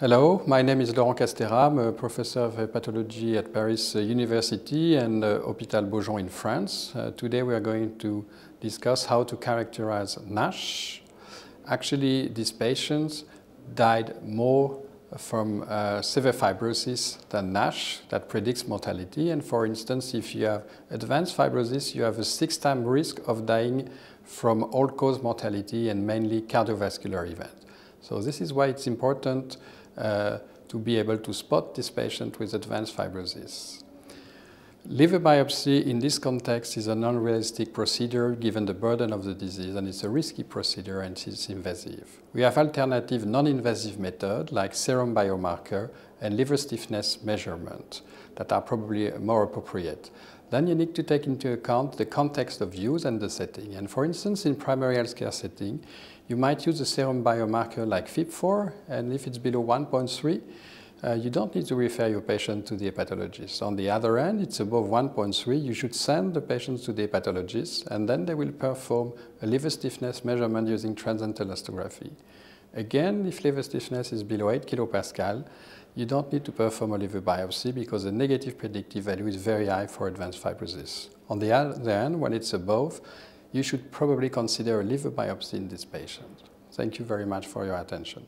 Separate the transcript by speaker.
Speaker 1: Hello, my name is Laurent Castera. I'm a professor of pathology at Paris University and uh, Hôpital Beaujon in France. Uh, today we are going to discuss how to characterize NASH. Actually, these patients died more from uh, severe fibrosis than NASH that predicts mortality. And for instance, if you have advanced fibrosis, you have a six time risk of dying from all-cause mortality and mainly cardiovascular events. So this is why it's important uh, to be able to spot this patient with advanced fibrosis. Liver biopsy in this context is a non-realistic procedure given the burden of the disease and it's a risky procedure and it's invasive. We have alternative non-invasive methods like serum biomarker and liver stiffness measurement that are probably more appropriate. Then you need to take into account the context of use and the setting. And for instance, in primary healthcare setting, you might use a serum biomarker like FIB4 and if it's below 1.3, uh, you don't need to refer your patient to the hepatologist. On the other hand, it's above 1.3, you should send the patients to the hepatologist and then they will perform a liver stiffness measurement using transient elastography. Again, if liver stiffness is below 8 kilopascal, you don't need to perform a liver biopsy because the negative predictive value is very high for advanced fibrosis. On the other hand, when it's above, you should probably consider a liver biopsy in this patient. Thank you very much for your attention.